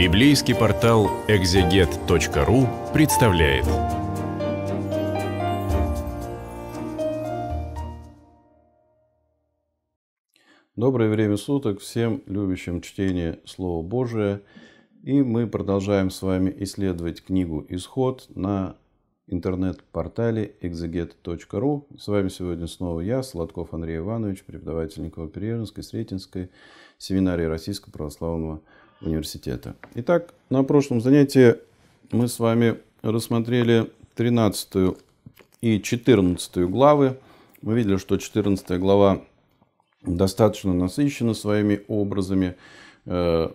Библейский портал экзегет.ру представляет. Доброе время суток всем любящим чтение Слова Божия. И мы продолжаем с вами исследовать книгу «Исход» на интернет-портале exeget.ru. С вами сегодня снова я, Сладков Андрей Иванович, преподаватель Николай Пережинской, Сретенской, семинарии Российского Православного университета. Итак, на прошлом занятии мы с вами рассмотрели 13 и 14 главы. Мы видели, что 14 глава достаточно насыщена своими образами. Э,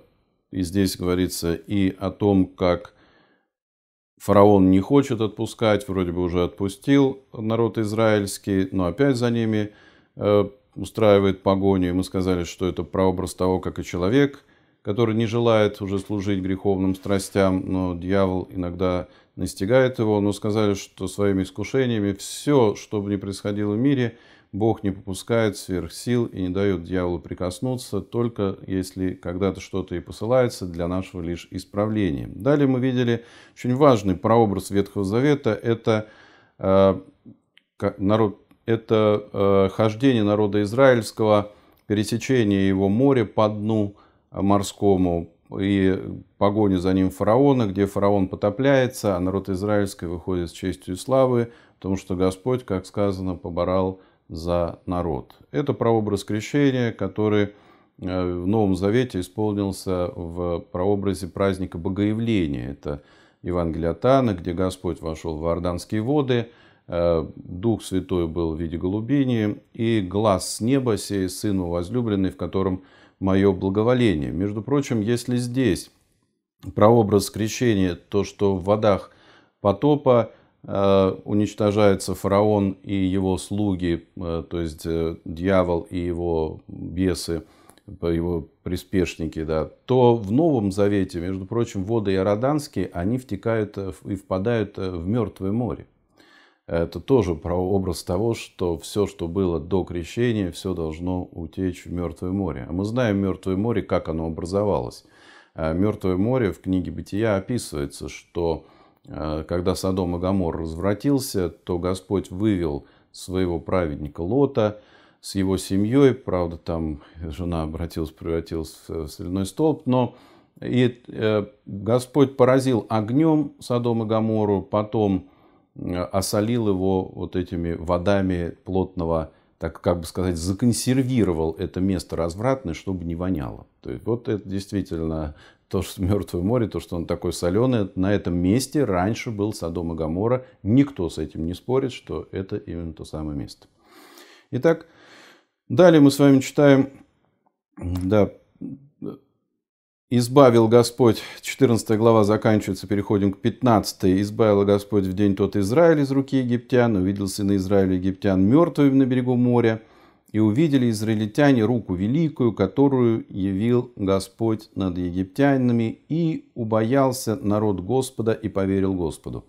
и здесь говорится и о том, как фараон не хочет отпускать, вроде бы уже отпустил народ израильский, но опять за ними э, устраивает погоню. И мы сказали, что это прообраз того, как и человек – который не желает уже служить греховным страстям, но дьявол иногда настигает его, но сказали, что своими искушениями все, что бы ни происходило в мире, Бог не попускает сверх сил и не дает дьяволу прикоснуться, только если когда-то что-то и посылается для нашего лишь исправления. Далее мы видели очень важный прообраз Ветхого Завета – это, э, народ, это э, хождение народа израильского, пересечение его моря по дну – морскому и погоню за ним фараона, где фараон потопляется, а народ израильский выходит с честью и славы, потому что Господь, как сказано, поборал за народ. Это прообраз крещения, который э, в Новом Завете исполнился в прообразе праздника Богоявления. Это Евангелие от Анны, где Господь вошел в Иорданские воды, э, Дух Святой был в виде голубини, и глаз с неба сей Сыну возлюбленный, в котором мое благоволение. Между прочим, если здесь прообраз крещения, то, что в водах потопа э, уничтожается фараон и его слуги, э, то есть э, дьявол и его бесы, его приспешники, да, то в Новом Завете, между прочим, воды иорданские, они втекают э, и впадают э, в Мертвое море это тоже образ того, что все, что было до крещения, все должно утечь в Мертвое море. А мы знаем Мертвое море, как оно образовалось. А Мертвое море в книге Бытия описывается, что э, когда Содом и Гамор развратился, то Господь вывел своего праведника Лота с его семьей. Правда, там жена обратилась, превратилась в соляной столб, но и э, Господь поразил огнем Содом и Гамору, потом Э, осолил его вот этими водами плотного, так как бы сказать, законсервировал это место развратное, чтобы не воняло. То есть вот это действительно то, что Мертвое море, то, что он такой соленый, на этом месте раньше был Содом и Гамора. Никто с этим не спорит, что это именно то самое место. Итак, далее мы с вами читаем да, Избавил Господь, 14 глава заканчивается, переходим к 15. Избавил Господь в день тот Израиль из руки египтян, увидел сына Израиля египтян мертвым на берегу моря, и увидели израильтяне руку великую, которую явил Господь над египтянами, и убоялся народ Господа и поверил Господу.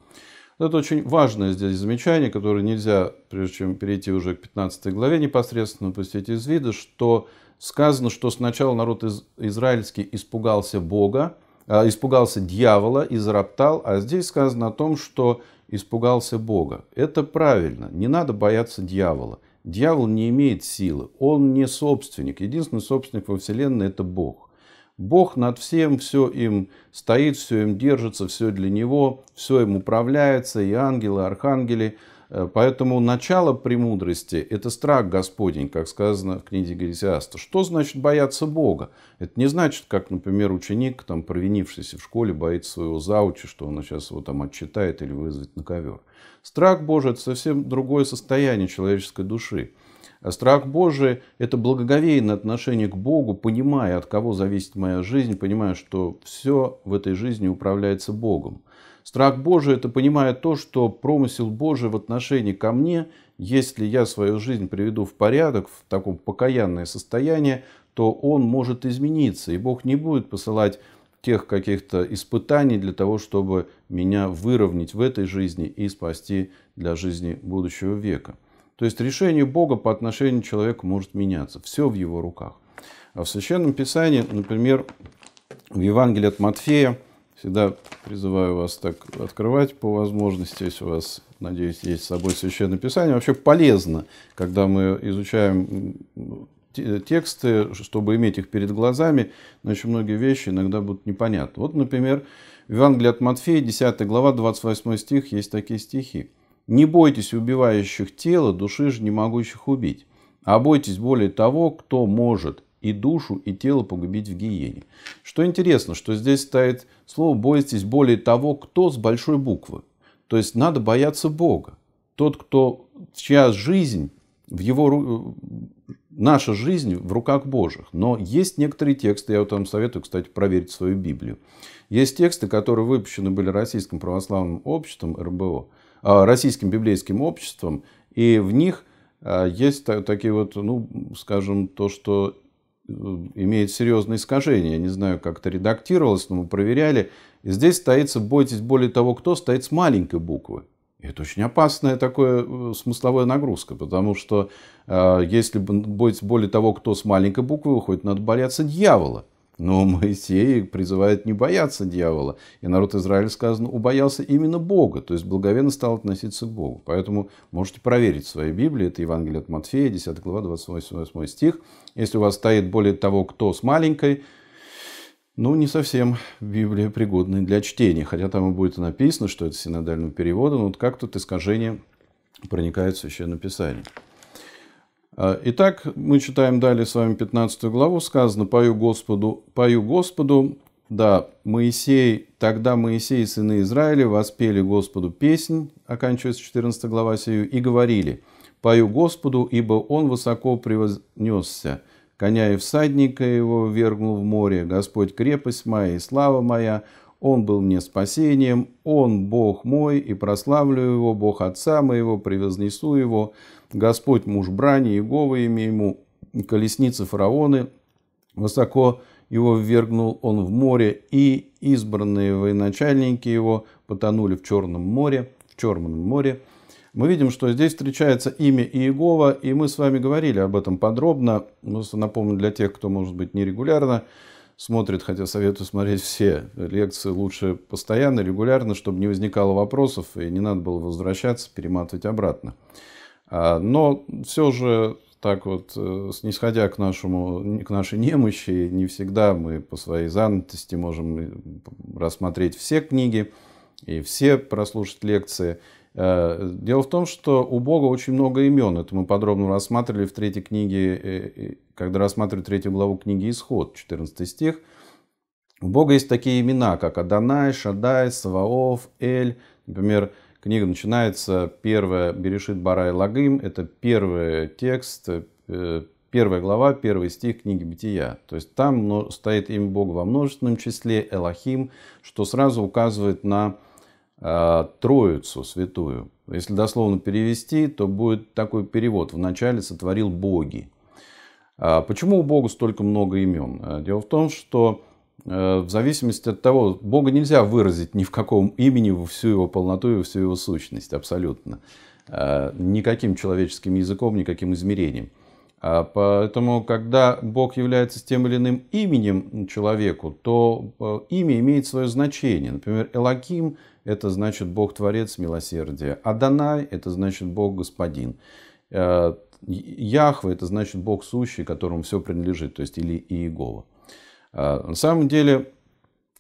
Это очень важное здесь замечание, которое нельзя, прежде чем перейти уже к 15 главе непосредственно, упустить из вида, что сказано, что сначала народ из, израильский испугался Бога, э, испугался дьявола и зароптал, а здесь сказано о том, что испугался Бога. Это правильно, не надо бояться дьявола. Дьявол не имеет силы, он не собственник. Единственный собственник во Вселенной – это Бог. Бог над всем, все им стоит, все им держится, все для него, все им управляется, и ангелы, и архангели – Э, поэтому начало премудрости – это страх Господень, как сказано в книге Галисиаста. Что значит бояться Бога? Это не значит, как, например, ученик, там, провинившийся в школе, боится своего заучи, что он сейчас его там отчитает или вызовет на ковер. Страх Божий – это совсем другое состояние человеческой души. А страх Божий – это благоговейное отношение к Богу, понимая, от кого зависит моя жизнь, понимая, что все в этой жизни управляется Богом. Страх Божий это понимает то, что промысел Божий в отношении ко мне, если я свою жизнь приведу в порядок, в таком покаянное состояние, то он может измениться, и Бог не будет посылать тех каких-то испытаний для того, чтобы меня выровнять в этой жизни и спасти для жизни будущего века. То есть решение Бога по отношению к человеку может меняться. Все в его руках. А в Священном Писании, например, в Евангелии от Матфея, Всегда призываю вас так открывать по возможности, если у вас, надеюсь, есть с собой Священное Писание. Вообще полезно, когда мы изучаем тексты, чтобы иметь их перед глазами, но очень многие вещи иногда будут непонятны. Вот, например, в Евангелии от Матфея, 10 глава, 28 стих, есть такие стихи. «Не бойтесь убивающих тела, души же не могущих убить, а бойтесь более того, кто может, и душу, и тело погубить в гиене. Что интересно, что здесь стоит слово «бойтесь более того, кто» с большой буквы. То есть надо бояться Бога. Тот, кто, чья жизнь, в его, э, наша жизнь в руках Божьих. Но есть некоторые тексты, я вот вам советую, кстати, проверить свою Библию. Есть тексты, которые выпущены были Российским православным обществом, РБО, а, Российским библейским обществом, и в них а, есть такие вот, ну, скажем, то, что Э, имеет серьезные искажения. Я не знаю, как это редактировалось, но мы проверяли. И здесь стоится «бойтесь более того, кто» стоит с маленькой буквы. И это очень опасная такая э, смысловая нагрузка, потому что э, если бойтесь более того, кто с маленькой буквы выходит, надо бояться дьявола – но Моисей призывает не бояться дьявола. И народ Израиля, сказано, убоялся именно Бога. То есть благовенно стал относиться к Богу. Поэтому можете проверить в своей Библии. Это Евангелие от Матфея, 10 глава, 28 стих. Если у вас стоит более того, кто с маленькой, ну, не совсем Библия пригодна для чтения. Хотя там и будет написано, что это синодальный перевод, Но вот как тут искажение проникает в Священное Писание. А, итак, мы читаем далее с вами 15 главу, сказано «Пою Господу, пою Господу». Да, Моисей, тогда Моисей и сыны Израиля воспели Господу песнь, оканчивается 14 глава сию, и говорили «Пою Господу, ибо Он высоко превознесся, коня и всадника его вергнул в море, Господь крепость моя и слава моя, он был мне спасением, Он Бог мой, и прославлю Его, Бог Отца моего, превознесу Его, Господь муж брани, Иеговы имя Ему, колесницы фараоны, высоко его ввергнул он в море, и избранные военачальники его потонули в Черном море, в Черном море. Мы видим, что здесь встречается имя Иегова, и мы с вами говорили об этом подробно. Напомню для тех, кто, может быть, нерегулярно смотрит, хотя советую смотреть все лекции лучше постоянно, регулярно, чтобы не возникало вопросов и не надо было возвращаться, перематывать обратно. А, но все же так вот, э, снисходя к, нашему, к нашей немощи, не всегда мы по своей занятости можем э, рассмотреть все книги и все прослушать лекции. Э, дело в том, что у Бога очень много имен. Это мы подробно рассматривали в третьей книге, э, э, когда рассматривали третью главу книги «Исход», 14 стих. У Бога есть такие имена, как Адонай, Шадай, Саваоф, Эль. Например, книга начинается первая «Берешит Барай Лагим». Это первый текст, первая глава, первый стих книги Бытия. То есть там стоит имя Бога во множественном числе, Элохим, что сразу указывает на Э, Троицу святую. Если дословно перевести, то будет такой перевод. Вначале сотворил боги. А почему у Бога столько много имен? Э, дело в том, что э, в зависимости от того, Бога нельзя выразить ни в каком имени во всю его полноту и во всю его сущность абсолютно. Никаким человеческим языком, никаким измерением. А поэтому, когда Бог является тем или иным именем человеку, то имя имеет свое значение. Например, Элаким это значит Бог Творец милосердия. Адонай – это значит Бог Господин. Э, Яхва – это значит Бог сущий, которому все принадлежит, то есть или Иегова. Э, на самом деле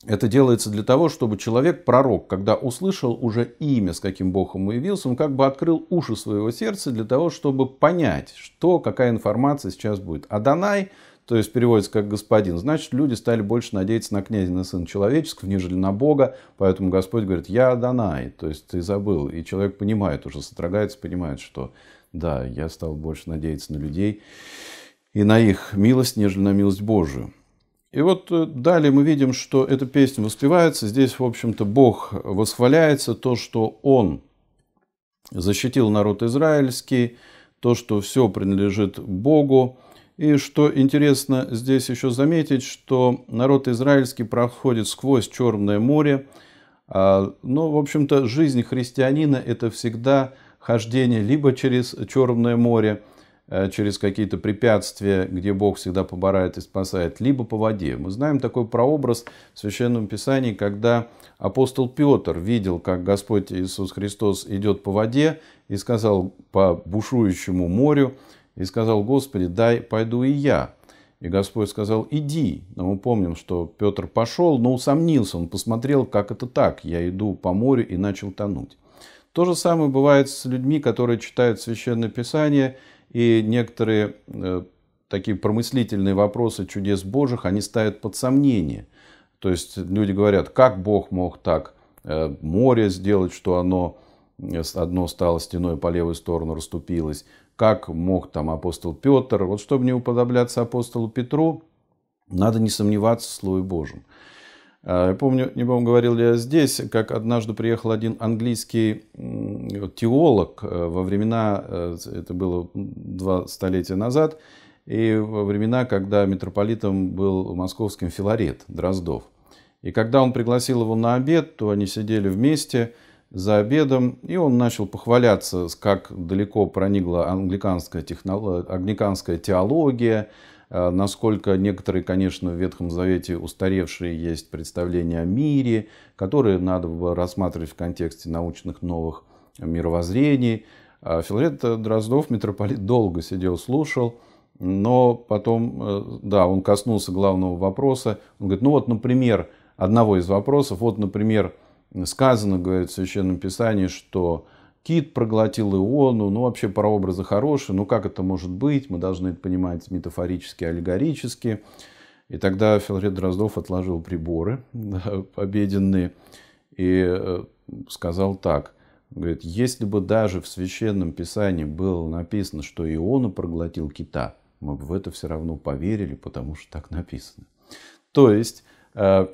это делается для того, чтобы человек, пророк, когда услышал уже имя, с каким Богом ему явился, он как бы открыл уши своего сердца для того, чтобы понять, что, какая информация сейчас будет. Адонай – то есть переводится как «господин», значит, люди стали больше надеяться на князя, на сына человеческого, нежели на Бога, поэтому Господь говорит «я Адонай», то есть ты забыл, и человек понимает уже, сотрагается, понимает, что да, я стал больше надеяться на людей и на их милость, нежели на милость Божию. И вот э, далее мы видим, что эта песня воспевается. Здесь, в общем-то, Бог восхваляется, то, что Он защитил народ израильский, то, что все принадлежит Богу. И что интересно здесь еще заметить, что народ израильский проходит сквозь Черное море. А, Но, ну, в общем-то, жизнь христианина – это всегда хождение либо через Черное море, э, через какие-то препятствия, где Бог всегда поборает и спасает, либо по воде. Мы знаем такой прообраз в Священном Писании, когда апостол Петр видел, как Господь Иисус Христос идет по воде и сказал по бушующему морю – и сказал, Господи, дай пойду и я. И Господь сказал, иди. Но мы помним, что Петр пошел, но усомнился. Он посмотрел, как это так. Я иду по морю и начал тонуть. То же самое бывает с людьми, которые читают Священное Писание, и некоторые э, такие промыслительные вопросы чудес Божьих, они ставят под сомнение. То есть люди говорят, как Бог мог так э, море сделать, что оно э, одно стало стеной по левую сторону, расступилось как мог там апостол Петр. Вот чтобы не уподобляться апостолу Петру, надо не сомневаться в Слове Божьем. А, я помню, не помню, говорил ли я здесь, как однажды приехал один английский теолог э, во времена, э, это было два столетия назад, и во времена, когда митрополитом был московским Филарет Дроздов. И когда он пригласил его на обед, то они сидели вместе – за обедом, и он начал похваляться, как далеко проникла англиканская, технолог... англиканская теология, э, насколько некоторые, конечно, в Ветхом Завете устаревшие есть представления о мире, которые надо бы рассматривать в контексте научных новых мировоззрений. А Филарет Дроздов, митрополит, долго сидел, слушал, но потом, э, да, он коснулся главного вопроса. Он говорит, ну вот, например, одного из вопросов, вот, например, сказано, говорит в Священном Писании, что Кит проглотил Иону, ну вообще прообразы хорошие, ну как это может быть, мы должны это понимать метафорически, аллегорически. И тогда Филарет Дроздов отложил приборы да, обеденные и э, сказал так. Говорит, если бы даже в Священном Писании было написано, что Иона проглотил кита, мы бы в это все равно поверили, потому что так написано. То есть э,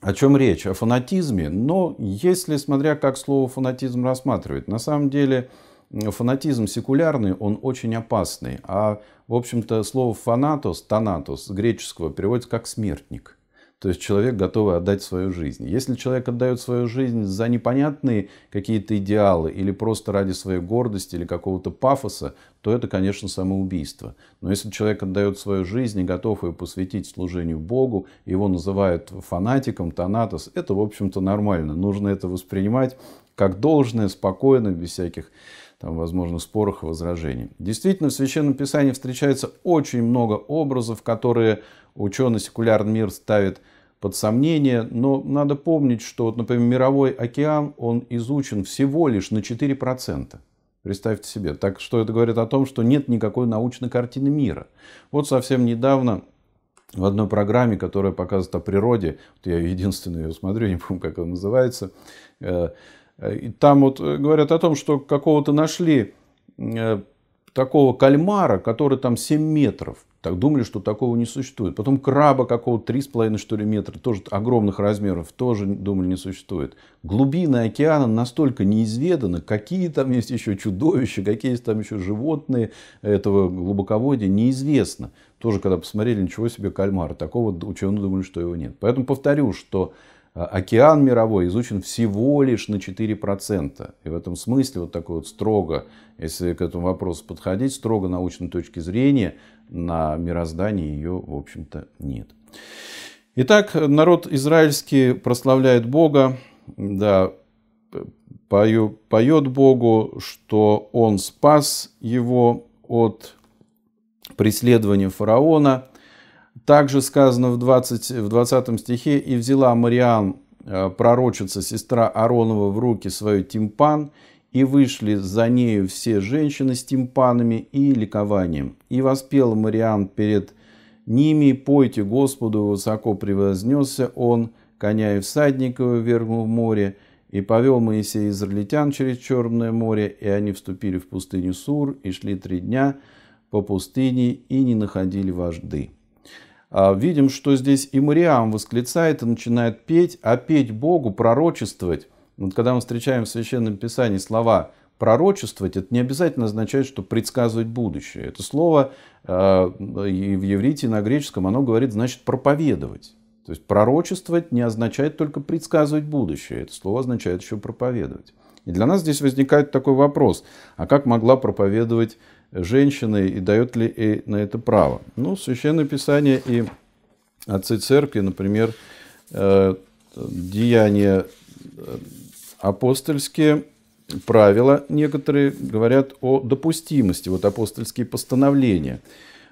о чем речь? О фанатизме. Но если, смотря как слово фанатизм рассматривать, на самом деле фанатизм секулярный, он очень опасный. А, в общем-то, слово фанатос, танатос, греческого переводится как смертник. То есть человек готов отдать свою жизнь. Если человек отдает свою жизнь за непонятные какие-то идеалы или просто ради своей гордости или какого-то пафоса, то это, конечно, самоубийство. Но если человек отдает свою жизнь и готов ее посвятить служению Богу, его называют фанатиком, тонатос, это, в общем-то, нормально. Нужно это воспринимать как должное, спокойно, без всяких там, возможно, спорах и возражений. Действительно, в Священном Писании встречается очень много образов, которые ученый секулярный мир ставит под сомнение, но надо помнить, что, вот, например, мировой океан, он изучен всего лишь на 4%. Представьте себе. Так что это говорит о том, что нет никакой научной картины мира. Вот совсем недавно в одной программе, которая показывает о природе, вот я единственную ее смотрю, не помню, как она называется, э, Э, и там вот э, говорят о том, что какого-то нашли э, такого кальмара, который там 7 метров. Так думали, что такого не существует. Потом краба какого-то 3,5 что ли метра, тоже огромных размеров, тоже думали не существует. Глубины океана настолько неизведаны, какие там есть еще чудовища, какие есть там еще животные этого глубоководья, неизвестно. Тоже когда посмотрели, ничего себе кальмар, такого ученые думали, что его нет. Поэтому повторю, что а, океан мировой изучен всего лишь на 4%. И в этом смысле вот такой вот строго, если к этому вопросу подходить, строго научной точки зрения, на мироздание ее, в общем-то, нет. Итак, народ израильский прославляет Бога, да, пою, поет Богу, что Он спас его от преследования фараона – также сказано в 20, в 20 стихе, «И взяла Мариан э, пророчица, сестра Аронова, в руки свою тимпан, и вышли за нею все женщины с тимпанами и ликованием. И воспел Мариан перед ними, пойте Господу, высоко превознесся он, коня и всадника вергнул в море, и повел Моисей израильтян через Черное море, и они вступили в пустыню Сур, и шли три дня по пустыне, и не находили вожды. А, видим, что здесь и Мариам восклицает и начинает петь, а петь Богу, пророчествовать. Вот когда мы встречаем в Священном Писании слова пророчествовать, это не обязательно означает, что предсказывать будущее. Это слово а, и в еврите, и на греческом, оно говорит, значит, проповедовать. То есть пророчествовать не означает только предсказывать будущее. Это слово означает еще проповедовать. И для нас здесь возникает такой вопрос, а как могла проповедовать женщиной и дает ли ей на это право. Ну, Священное Писание и отцы церкви, например, э, деяния э, апостольские, правила некоторые говорят о допустимости, вот апостольские постановления,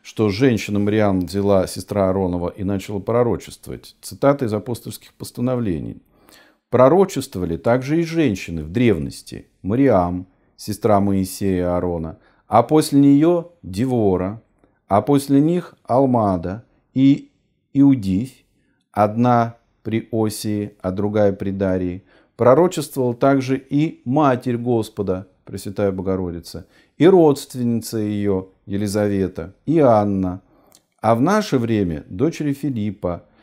что женщина Мариан взяла сестра Аронова и начала пророчествовать. Цитаты из апостольских постановлений. «Пророчествовали также и женщины в древности, Мариам, сестра Моисея и Аарона, а после нее Девора, а после них Алмада и Иудифь, одна при Осии, а другая при Дарии, пророчествовал также и Матерь Господа, Пресвятая Богородица, и родственница ее Елизавета, и Анна, а в наше время дочери Филиппа –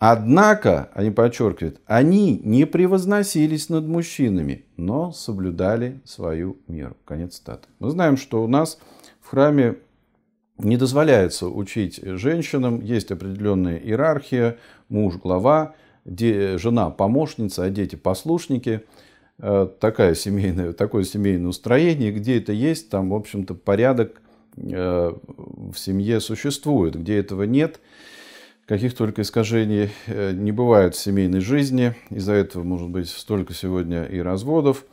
Однако, они подчеркивают, они не превозносились над мужчинами, но соблюдали свою меру. Конец цитаты. Мы знаем, что у нас в храме не дозволяется учить женщинам, есть определенная иерархия, муж – глава, жена – помощница, а дети – послушники. Э, такая семейная, такое семейное устроение, где это есть, там, в общем-то, порядок э, в семье существует, где этого нет – Каких только искажений э, не бывает в семейной жизни. Из-за этого может быть столько сегодня и разводов.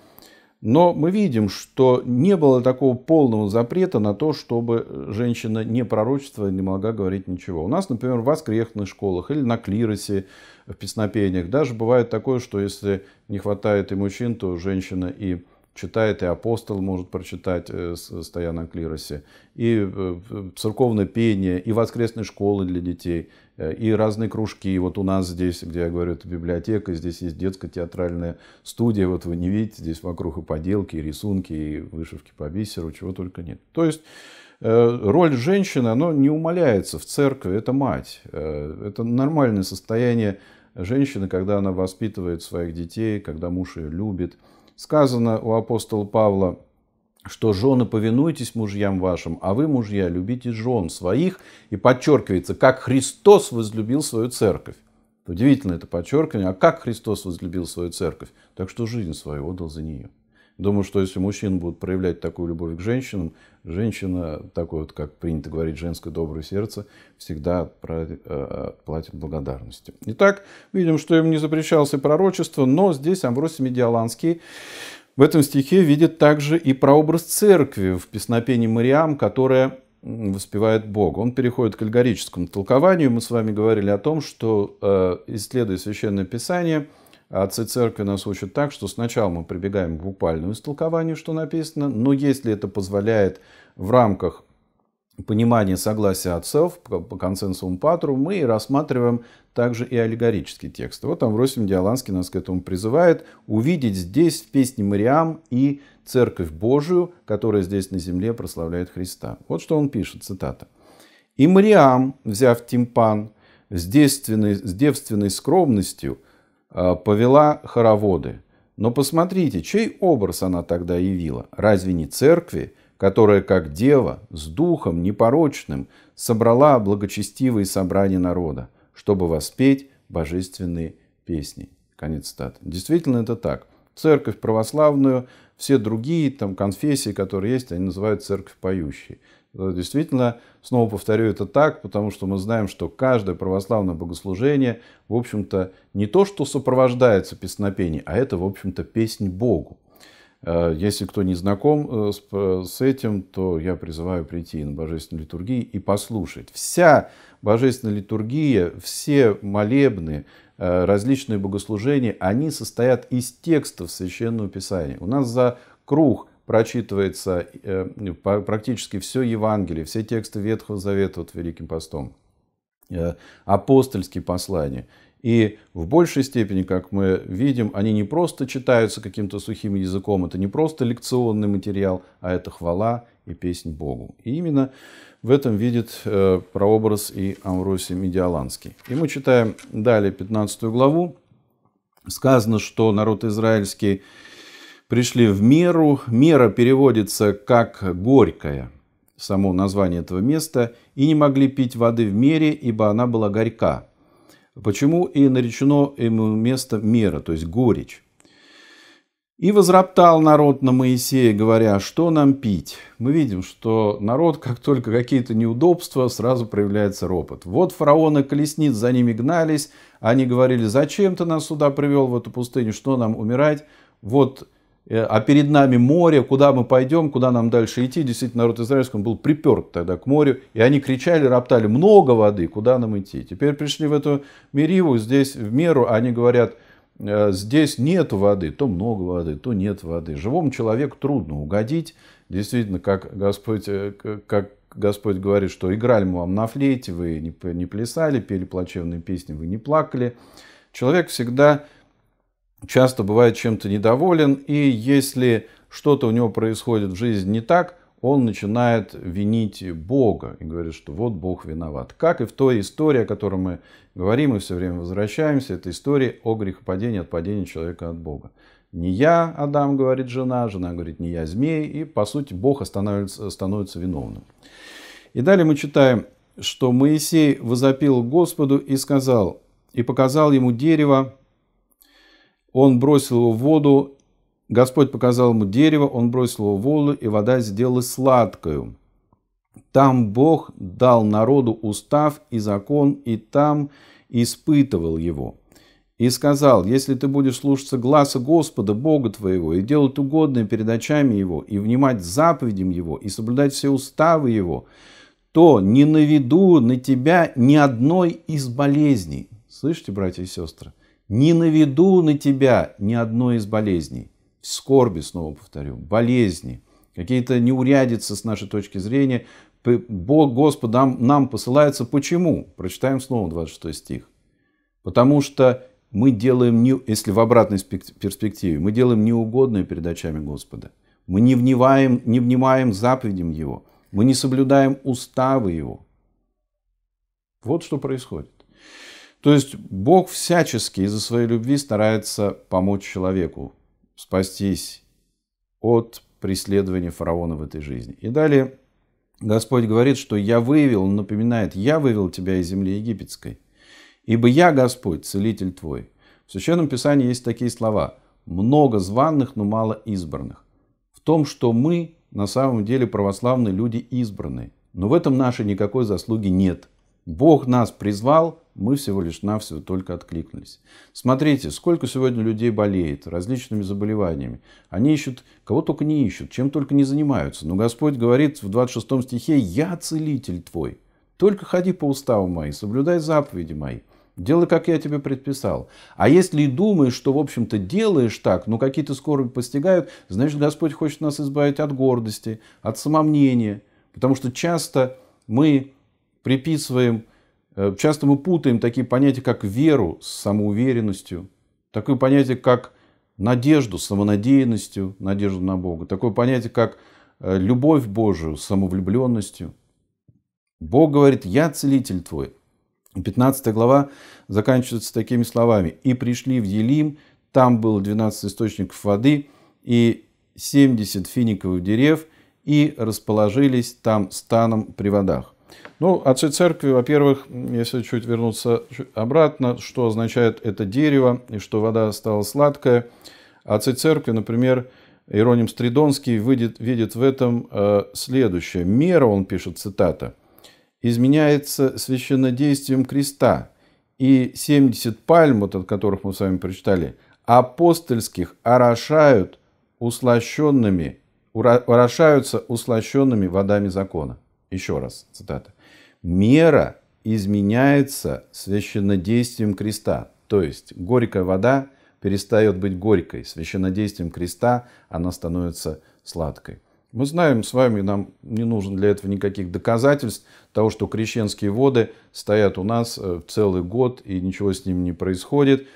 Но мы видим, что не было такого полного запрета на то, чтобы э, женщина не пророчества не могла говорить ничего. У нас, например, в воскресных школах или на клиросе, в песнопениях даже бывает такое, что если не хватает и мужчин, то женщина и читает, и апостол может прочитать, э, стоя на клиросе, и э, церковное пение, и воскресные школы для детей, э, и разные кружки. Вот у нас здесь, где я говорю, это библиотека, здесь есть детско-театральная студия, вот вы не видите, здесь вокруг и поделки, и рисунки, и вышивки по бисеру, чего только нет. То есть роль женщины, она не умаляется в церкви, это мать. Это нормальное состояние женщины, когда она воспитывает своих детей, когда муж ее любит – сказано у апостола Павла, что жены повинуйтесь мужьям вашим, а вы, мужья, любите жен своих. И подчеркивается, как Христос возлюбил свою церковь. Удивительно это подчеркивание. А как Христос возлюбил свою церковь? Так что жизнь свою отдал за нее. Думаю, что если мужчина будет проявлять такую любовь к женщинам, женщина, такое вот, как принято говорить, женское доброе сердце, всегда э, платит благодарностью. Итак, видим, что им не запрещалось и пророчество, но здесь Амбросий Медиаланский в этом стихе видит также и прообраз церкви в песнопении Мариам, которая воспевает Бога. Он переходит к аллегорическому толкованию. Мы с вами говорили о том, что, э, исследуя Священное Писание, а отцы церкви нас учат так, что сначала мы прибегаем к буквальному истолкованию, что написано, но если это позволяет в рамках понимания, согласия отцов по консенсусу патру мы рассматриваем также и аллегорический текст. Вот там Амвросим Диаланский нас к этому призывает увидеть здесь в песне Мариам и Церковь Божию, которая здесь на земле прославляет Христа. Вот что он пишет, цитата. «И Мариам, взяв тимпан, с девственной, с девственной скромностью – Э, повела хороводы. Но посмотрите, чей образ она тогда явила? Разве не церкви, которая, как дева, с духом непорочным собрала благочестивые собрания народа, чтобы воспеть божественные песни? Конец цитаты. Действительно, это так. Церковь православную, все другие там конфессии, которые есть, они называют церковь поющие действительно, снова повторю это так, потому что мы знаем, что каждое православное богослужение, в общем-то, не то, что сопровождается песнопением, а это, в общем-то, песнь Богу. Э, если кто не знаком э, э, с этим, то я призываю прийти на Божественную литургию и послушать. Вся Божественная литургия, все молебны, различные богослужения, они состоят из текстов Священного Писания. У нас за круг прочитывается э, практически все Евангелие, все тексты Ветхого Завета вот Великим Постом, э, апостольские послания. И в большей степени, как мы видим, они не просто читаются каким-то сухим языком, это не просто лекционный материал, а это хвала и песнь Богу. И именно в этом видит э, прообраз и Амвросий Медиаланский. И мы читаем далее 15 главу. Сказано, что народ израильский пришли в меру. Мера переводится как «горькая», само название этого места, и не могли пить воды в мере, ибо она была горька. Почему и наречено ему место мера, то есть горечь. И возроптал народ на Моисея, говоря, что нам пить? Мы видим, что народ, как только какие-то неудобства, сразу проявляется ропот. Вот фараона колесниц за ними гнались, они говорили, зачем ты нас сюда привел, в эту пустыню, что нам умирать? Вот Э, а перед нами море, куда мы пойдем, куда нам дальше идти. Действительно, народ израильский был приперт тогда к морю, и они кричали, роптали, много воды, куда нам идти. Теперь пришли в эту Мериву, здесь в меру, а они говорят, э, здесь нет воды, то много воды, то нет воды. Живому человеку трудно угодить, действительно, как Господь, э, как Господь говорит, что играли мы вам на флейте, вы не не плясали, пели плачевные песни, вы не плакали. Человек всегда часто бывает чем-то недоволен, и если что-то у него происходит в жизни не так, он начинает винить Бога и говорит, что вот Бог виноват. Как и в той истории, о которой мы говорим и все время возвращаемся, это история о грехопадении, от падения человека от Бога. Не я, Адам, говорит жена, жена говорит, не я, змей, и по сути Бог становится, становится виновным. И далее мы читаем, что Моисей возопил Господу и сказал, и показал ему дерево, он бросил его в воду, Господь показал ему дерево, он бросил его в воду, и вода сделалась сладкою. Там Бог дал народу устав и закон, и там испытывал его. И сказал, если ты будешь слушаться гласа Господа, Бога твоего, и делать угодное перед очами его, и внимать заповедям его, и соблюдать все уставы его, то не наведу на тебя ни одной из болезней. Слышите, братья и сестры? не наведу на тебя ни одной из болезней. Скорби, снова повторю, болезни, какие-то неурядицы с нашей точки зрения. Бог Господь нам, нам посылается. Почему? Прочитаем снова 26 стих. Потому что мы делаем, не, если в обратной перспективе, мы делаем неугодное перед очами Господа. Мы не, внимаем, не внимаем заповедям Его. Мы не соблюдаем уставы Его. Вот что происходит. То есть Бог всячески из-за своей любви старается помочь человеку спастись от преследования фараона в этой жизни. И далее Господь говорит, что «я вывел», он напоминает, «я вывел тебя из земли египетской, ибо я Господь, целитель твой». В Священном Писании есть такие слова «много званных, но мало избранных». В том, что мы на самом деле православные люди избранные, но в этом нашей никакой заслуги нет. Бог нас призвал мы всего лишь навсего только откликнулись. Смотрите, сколько сегодня людей болеет различными заболеваниями. Они ищут, кого только не ищут, чем только не занимаются. Но Господь говорит в 26 стихе, «Я целитель твой». Только ходи по уставу мои, соблюдай заповеди мои. Делай, как я тебе предписал. А если и думаешь, что, в общем-то, делаешь так, но какие-то скорби постигают, значит, Господь хочет нас избавить от гордости, от самомнения. Потому что часто мы приписываем Э, часто мы путаем такие понятия, как веру с самоуверенностью, такое понятие, как надежду с самонадеянностью, надежду на Бога, такое понятие, как э, любовь Божию с самовлюбленностью. Бог говорит, я целитель твой. 15 глава заканчивается такими словами. «И пришли в Елим, там было 12 источников воды и 70 финиковых дерев, и расположились там станом при водах». Ну, отцы церкви, во-первых, если чуть вернуться обратно, что означает это дерево и что вода стала сладкая. Отцы церкви, например, Ироним Стридонский видит, видит в этом э, следующее. «Мера, он пишет, цитата, изменяется священнодействием креста, и 70 пальм, вот от которых мы с вами прочитали, апостольских орошают услощенными, ура, услощенными водами закона». Еще раз цитата. «Мера изменяется священнодействием креста». То есть горькая вода перестает быть горькой. Священнодействием креста она становится сладкой. Мы знаем с вами, нам не нужно для этого никаких доказательств того, что крещенские воды стоят у нас э, целый год и ничего с ним не происходит.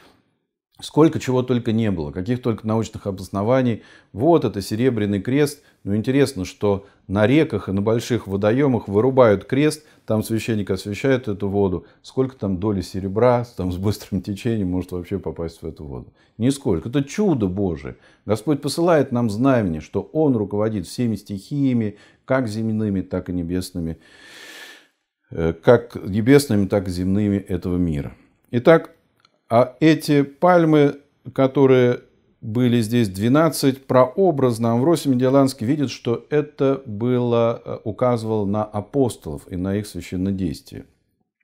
Сколько чего только не было, каких только научных обоснований. Вот это серебряный крест. Но ну, интересно, что на реках и на больших водоемах вырубают крест, там священник освещает эту воду. Сколько там доли серебра там с быстрым течением может вообще попасть в эту воду? Нисколько. Это чудо Божие. Господь посылает нам знамение, что Он руководит всеми стихиями, как земными, так и небесными, э, как небесными, так и земными этого мира. Итак, а эти пальмы, которые были здесь 12, прообразно Амвросий Медиаланский видит, что это было, э, указывало на апостолов и на их священнодействие.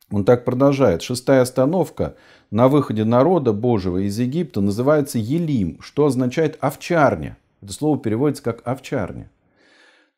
Он так продолжает. Шестая остановка на выходе народа Божьего из Египта называется Елим, что означает овчарня. Это слово переводится как овчарня.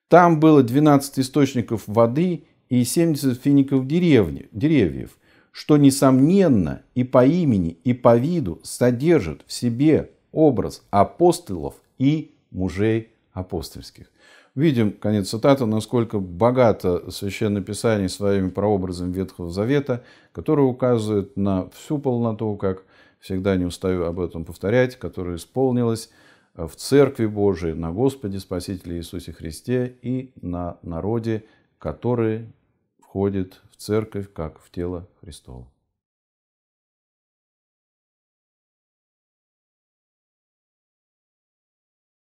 Там было 12 источников воды и 70 фиников деревни, деревьев что, несомненно, и по имени, и по виду содержит в себе образ апостолов и мужей апостольских. Видим, конец цитаты, насколько богато Священное Писание своими прообразами Ветхого Завета, который указывает на всю полноту, как всегда не устаю об этом повторять, которая исполнилась в Церкви Божией, на Господе Спасителе Иисусе Христе и на народе, который входит в церковь как в тело Христово.